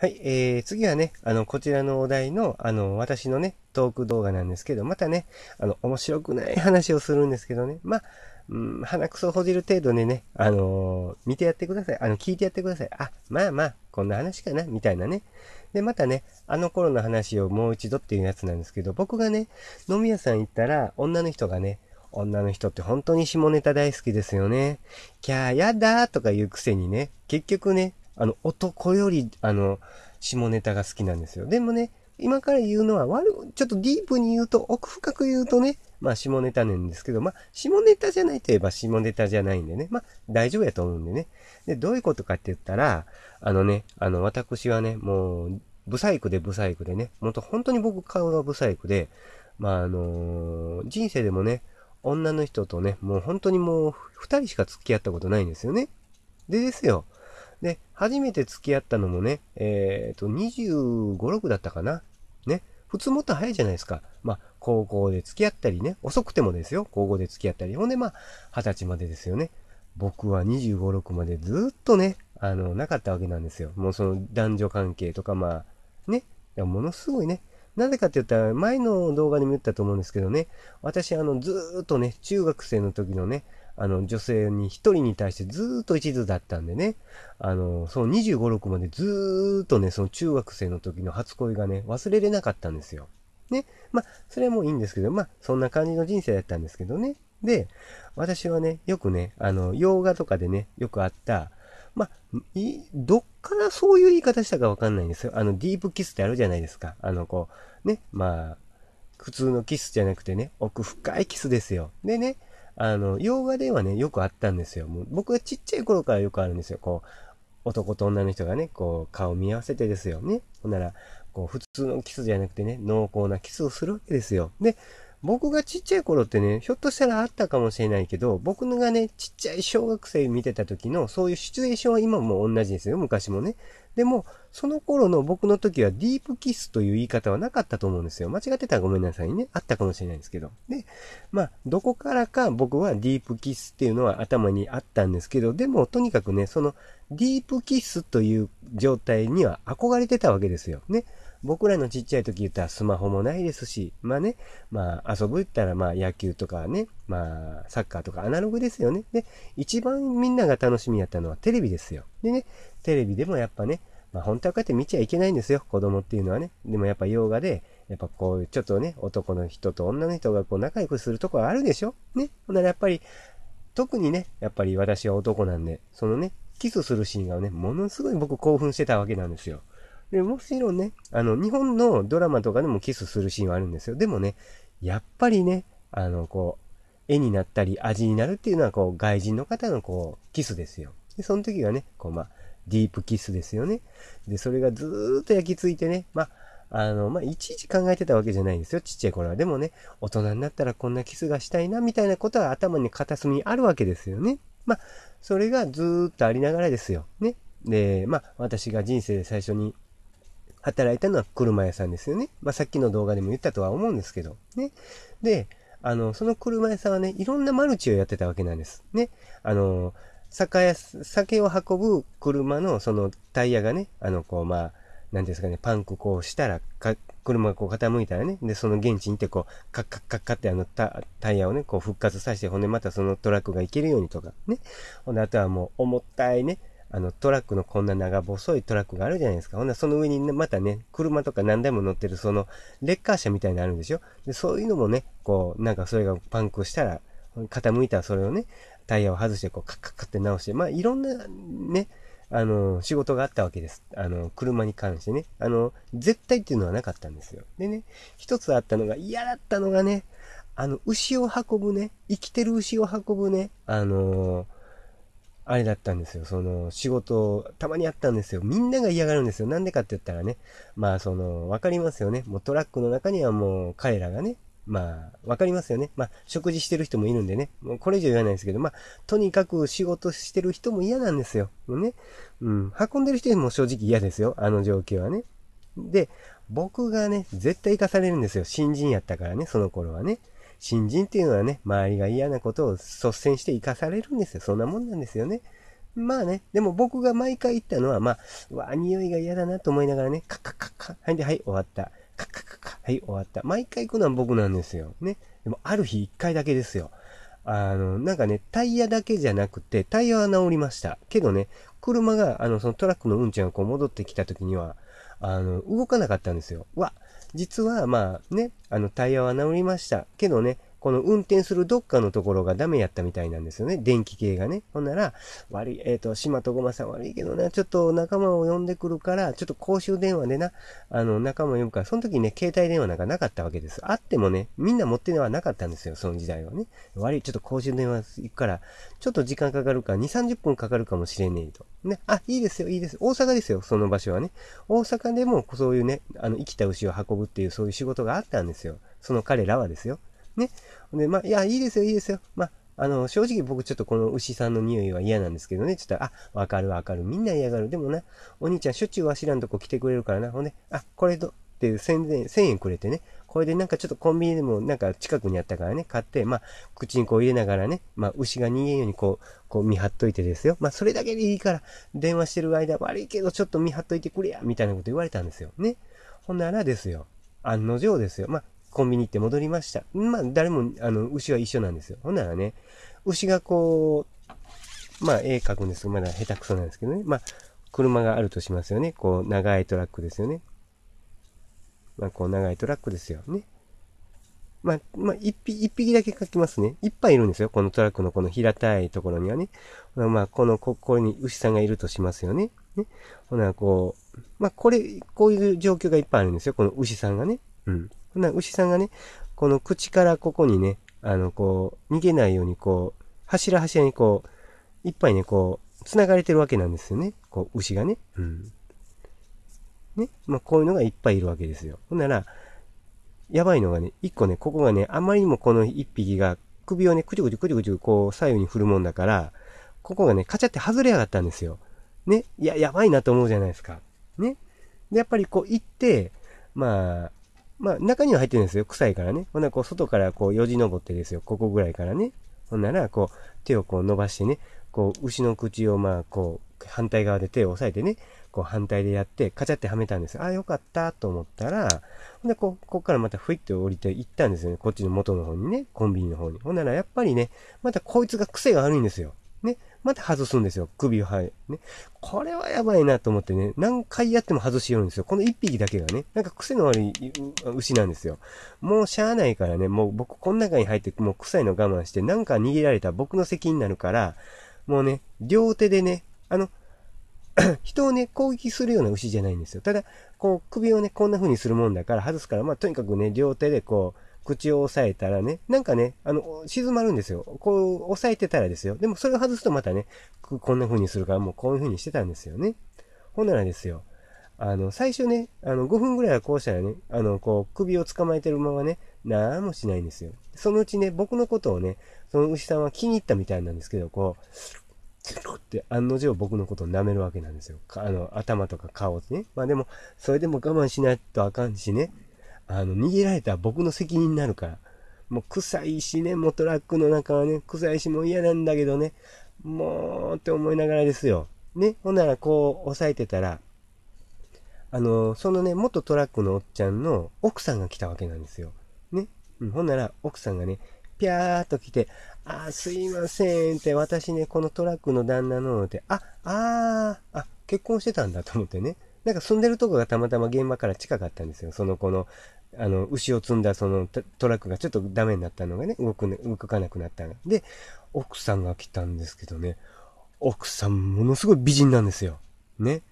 はい、えー、次はね、あの、こちらのお題の、あの、私のね、トーク動画なんですけど、またね、あの、面白くない話をするんですけどね、まあ、うん、鼻くそほじる程度でね、あのー、見てやってください。あの、聞いてやってください。あ、まあまあ、こんな話かな、みたいなね。で、またね、あの頃の話をもう一度っていうやつなんですけど、僕がね、飲み屋さん行ったら、女の人がね、女の人って本当に下ネタ大好きですよね。キャーやだーとか言うくせにね、結局ね、あの、男より、あの、下ネタが好きなんですよ。でもね、今から言うのは悪、ちょっとディープに言うと、奥深く言うとね、まあ下ネタなんですけど、まあ下ネタじゃないといえば下ネタじゃないんでね、まあ大丈夫やと思うんでね。で、どういうことかって言ったら、あのね、あの私はね、もう、ブサイクでブサイクでね、もっと本当に僕顔がブサイクで、まああのー、人生でもね、女の人とね、もう本当にもう二人しか付き合ったことないんですよね。でですよ。で、初めて付き合ったのもね、えっ、ー、と、25、6だったかな。ね。普通もっと早いじゃないですか。まあ、高校で付き合ったりね。遅くてもですよ。高校で付き合ったり。ほんで、まあ、20歳までですよね。僕は25、6までずっとね、あの、なかったわけなんですよ。もうその男女関係とか、まあ、ね。ものすごいね。なぜかって言ったら、前の動画でも言ったと思うんですけどね。私、あの、ずっとね、中学生の時のね、あの、女性に1人に対してずーっと一途だったんでね、あの、その25、6までずーっとね、その中学生の時の初恋がね、忘れれなかったんですよ。ね。まあ、それもいいんですけど、まあ、そんな感じの人生だったんですけどね。で、私はね、よくね、あの、洋画とかでね、よくあった、まあ、い、どっからそういう言い方したかわかんないんですよ。あの、ディープキスってあるじゃないですか。あの、こう、ね、まあ、普通のキスじゃなくてね、奥深いキスですよ。でね、あの、洋画ではね、よくあったんですよ。もう僕がちっちゃい頃からよくあるんですよ。こう、男と女の人がね、こう、顔見合わせてですよね。ほんなら、こう、普通のキスじゃなくてね、濃厚なキスをするわけですよ。で、僕がちっちゃい頃ってね、ひょっとしたらあったかもしれないけど、僕がね、ちっちゃい小学生見てた時の、そういうシチュエーションは今も同じですよ、昔もね。でも、その頃の僕の時はディープキスという言い方はなかったと思うんですよ。間違ってたらごめんなさいね。あったかもしれないんですけど。で、まあ、どこからか僕はディープキスっていうのは頭にあったんですけど、でも、とにかくね、そのディープキスという状態には憧れてたわけですよ。ね。僕らのちっちゃい時言ったらスマホもないですし、まあね、まあ遊ぶったらまあ野球とかね、まあサッカーとかアナログですよね。で、一番みんなが楽しみやったのはテレビですよ。でね、テレビでもやっぱね、まあ本当はこうやって見ちゃいけないんですよ、子供っていうのはね。でもやっぱ洋画で、やっぱこう、ちょっとね、男の人と女の人がこう仲良くするとこあるでしょね。ほんならやっぱり、特にね、やっぱり私は男なんで、そのね、キスするシーンがね、ものすごい僕興奮してたわけなんですよ。で、もちろんね、あの、日本のドラマとかでもキスするシーンはあるんですよ。でもね、やっぱりね、あの、こう、絵になったり味になるっていうのは、こう、外人の方のこう、キスですよ。で、その時がね、こう、まあ、ディープキスですよね。で、それがずーっと焼き付いてね、まあ、あの、まあ、いちいち考えてたわけじゃないんですよ。ちっちゃい頃は。でもね、大人になったらこんなキスがしたいな、みたいなことは頭に片隅にあるわけですよね。まあ、それがずーっとありながらですよ。ね。で、まあ、私が人生で最初に働いたのは車屋さんですよね。まあ、さっきの動画でも言ったとは思うんですけど、ね。で、あの、その車屋さんはね、いろんなマルチをやってたわけなんです。ね。あの、酒屋、酒を運ぶ車のそのタイヤがね、あの、こう、まあ、なんですかね、パンクこうしたら、か、車がこう傾いたらね、で、その現地に行ってこう、カッカッカッカってあのタイヤをね、こう復活させて、ほんでまたそのトラックが行けるようにとか、ね。ほんで、あとはもう重たいね、あの、トラックのこんな長細いトラックがあるじゃないですか。ほんなその上に、ね、またね、車とか何台も乗ってる、その、レッカー車みたいなのあるんですよ。で、そういうのもね、こう、なんかそれがパンクしたら、傾いたらそれをね、タイヤを外して、こう、カッカッカって直して、まあ、いろんな、ね、あの、仕事があったわけです。あの、車に関してね。あの、絶対っていうのはなかったんですよ。でね、一つあったのが、嫌だったのがね、あの、牛を運ぶね、生きてる牛を運ぶね、あのーあれだったんですよ。その、仕事、たまにあったんですよ。みんなが嫌がるんですよ。なんでかって言ったらね。まあ、その、わかりますよね。もうトラックの中にはもう彼らがね、まあ、わかりますよね。まあ、食事してる人もいるんでね。もうこれ以上言わないですけど、まあ、とにかく仕事してる人も嫌なんですよ。ね。うん。運んでる人も正直嫌ですよ。あの状況はね。で、僕がね、絶対生かされるんですよ。新人やったからね、その頃はね。新人っていうのはね、周りが嫌なことを率先して生かされるんですよ。そんなもんなんですよね。まあね、でも僕が毎回行ったのは、まあ、うわ、匂いが嫌だなと思いながらね、カッカッカッカッ、はい、で、はい、終わった。カッカッカッカッ、はい、終わった。毎回行くのは僕なんですよ。ね。でも、ある日一回だけですよ。あの、なんかね、タイヤだけじゃなくて、タイヤは治りました。けどね、車が、あの、そのトラックのうんちゃんがこう戻ってきた時には、あの、動かなかったんですよ。わ、実はまあね、あのタイヤは治りました。けどね、この運転するどっかのところがダメやったみたいなんですよね。電気系がね。ほんなら、悪い、えっ、ー、と、島とごまさん悪いけどな、ちょっと仲間を呼んでくるから、ちょっと公衆電話でな、あの、仲間を呼ぶから、その時ね、携帯電話なんかなかったわけです。あってもね、みんな持ってはなかったんですよ、その時代はね。悪い、ちょっと公衆電話行くから、ちょっと時間かかるか2、30分かかるかもしれねえと。ね、あ、いいですよ、いいです。大阪ですよ、その場所はね。大阪でも、そういうね、あの、生きた牛を運ぶっていう、そういう仕事があったんですよ。その彼らはですよ。ね。で、まあ、いや、いいですよ、いいですよ。まあ、あの、正直僕ちょっとこの牛さんの匂いは嫌なんですけどね。ちょっと、あ、わかるわかる。みんな嫌がる。でもな、お兄ちゃんしょっちゅうわしらんとこ来てくれるからな。ほんで、あ、これと、って1000円、1000円くれてね。これでなんかちょっとコンビニでもなんか近くにあったからね、買って、まあ、口にこう入れながらね、まあ、牛が逃げんようにこう、こう見張っといてですよ。まあ、それだけでいいから、電話してる間、悪いけどちょっと見張っといてくれや、みたいなこと言われたんですよ。ね。ほんならですよ。案の定ですよ。まあ、コンビニ行って戻りました。まあ、誰も、あの、牛は一緒なんですよ。ほんならね、牛がこう、まあ、絵描くんですけど、まだ下手くそなんですけどね。まあ、車があるとしますよね。こう、長いトラックですよね。まあ、こう、長いトラックですよね。まあ、まあ、一匹、一匹だけ描きますね。いっぱいいるんですよ。このトラックのこの平たいところにはね。まあ、この、こ、こに牛さんがいるとしますよね。ね。ほな、こう、まあ、これ、こういう状況がいっぱいあるんですよ。この牛さんがね。うん。ほんな牛さんがね、この口からここにね、あの、こう、逃げないようにこう、柱柱にこう、いっぱいね、こう、繋がれてるわけなんですよね。こう、牛がね。うん。ね。まあ、こういうのがいっぱいいるわけですよ。ほんなら、やばいのがね、一個ね、ここがね、あまりにもこの一匹が首をね、くちゅくちゅくちゅくちゅこう左右に振るもんだから、ここがね、カチャって外れやがったんですよ。ね。いや、やばいなと思うじゃないですか。ね。で、やっぱりこう行って、まあ、まあ、中には入ってるんですよ。臭いからね。ほんならこう、外からこう、よじ登ってですよ。ここぐらいからね。ほんなら、こう、手をこう伸ばしてね、こう、牛の口をまあ、こう、反対側で手を押さえてね、こう反対でやって、カチャってはめたんですよ。あ、よかったと思ったら、ほんで、こう、ここからまたふいって降りて行ったんですよね。こっちの元の方にね、コンビニの方に。ほんなら、やっぱりね、またこいつが癖が悪いんですよ。ね。また外すんですよ。首を、はい。ね。これはやばいなと思ってね、何回やっても外しよるんですよ。この一匹だけがね、なんか癖の悪い牛なんですよ。もうしゃあないからね、もう僕この中に入ってもう臭いの我慢して、なんか逃げられた僕の責任になるから、もうね、両手でね、あの、人をね、攻撃するような牛じゃないんですよ。ただ、こう、首をね、こんな風にするもんだから、外すから、まあ、とにかくね、両手でこう、口を押さえたらね、なんかね、あの、静まるんですよ。こう、押さえてたらですよ。でもそれを外すとまたね、こんな風にするからもうこういう風にしてたんですよね。ほんならですよ。あの、最初ね、あの、5分ぐらいはこうしたらね、あの、こう、首を捕まえてるままね、なんもしないんですよ。そのうちね、僕のことをね、その牛さんは気に入ったみたいなんですけど、こう、って案の定僕のことを舐めるわけなんですよ。あの、頭とか顔ね。まあでも、それでも我慢しないとあかんしね。あの、逃げられたら僕の責任になるから。もう臭いしね、もうトラックの中はね、臭いしもう嫌なんだけどね、もうって思いながらですよ。ね、ほんならこう押さえてたら、あの、そのね、元トラックのおっちゃんの奥さんが来たわけなんですよ。ね。うん、ほんなら奥さんがね、ぴゃーっと来て、あーすいませんって、私ね、このトラックの旦那のって、あ、あー、あ、結婚してたんだと思ってね。なんか住んでるとこがたまたま現場から近かったんですよ。その子の、あの、牛を積んだそのトラックがちょっとダメになったのがね、動く、動かなくなったので、奥さんが来たんですけどね、奥さんものすごい美人なんですよ。ね。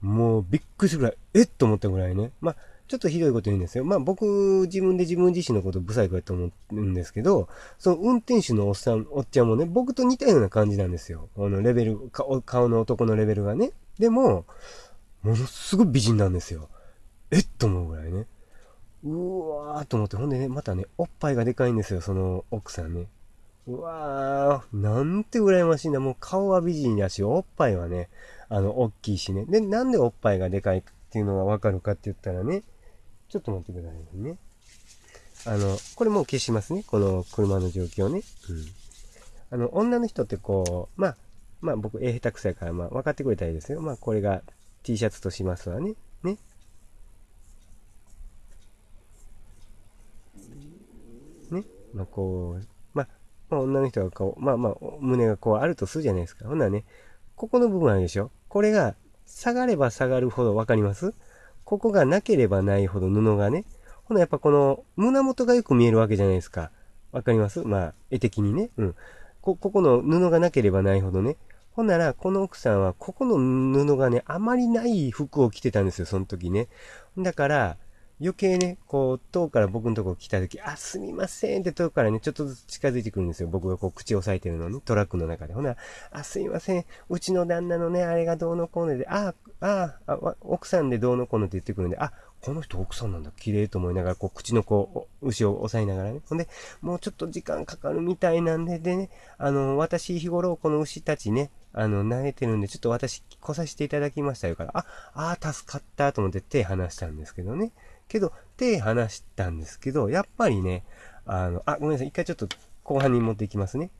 もうびっくりするぐらい、えっと思ったぐらいね。まあ、ちょっとひどいこと言うんですよ。まあ僕、自分で自分自身のことサイクやと思うんですけど、その運転手のおっさん、おっちゃんもね、僕と似たような感じなんですよ。あの、レベル、顔の男のレベルがね。でも、ものすごい美人なんですよ。えっと思うぐらいね。うわーと思って、ほんでね、またね、おっぱいがでかいんですよ、その奥さんね。うわー、なんて羨ましいな。もう顔は美人だし、おっぱいはね、あの、大きいしね。で、なんでおっぱいがでかいっていうのがわかるかって言ったらね、ちょっと待ってくださいね。あの、これもう消しますね。この車の状況ね。うん。あの、女の人ってこう、まあ、まあ僕、絵下手くそやから、まあ分かってくれたらいいですよ。まあこれが T シャツとしますわね。ね。ね、まあこう、まあ、まあ、女の人がこう、まあまあ、胸がこうあるとするじゃないですか。ほんならね、ここの部分あるでしょこれが下がれば下がるほどわかりますここがなければないほど布がね。ほなやっぱこの胸元がよく見えるわけじゃないですか。わかりますまあ、絵的にね。うん。こ、ここの布がなければないほどね。ほんなら、この奥さんは、ここの布がね、あまりない服を着てたんですよ、その時ね。だから、余計ね、こう、遠から僕のとこ来た時、あ、すみませんって遠からね、ちょっとずつ近づいてくるんですよ。僕がこう、口を押さえてるのね、トラックの中で。ほな、あ、すみません。うちの旦那のね、あれがどうのこうので、あ、あ、あ、奥さんでどうのこうのって言ってくるんで、あ、この人奥さんなんだ、綺麗と思いながら、こう、口のこう、牛を押さえながらね。ほんで、もうちょっと時間かかるみたいなんで、でね、あの、私日頃この牛たちね、あの、慣れてるんで、ちょっと私来させていただきましたよから、あ、ああ、助かったと思って手離したんですけどね。けど、手離したんですけど、やっぱりね、あの、あ、ごめんなさい。一回ちょっと後半に持っていきますね。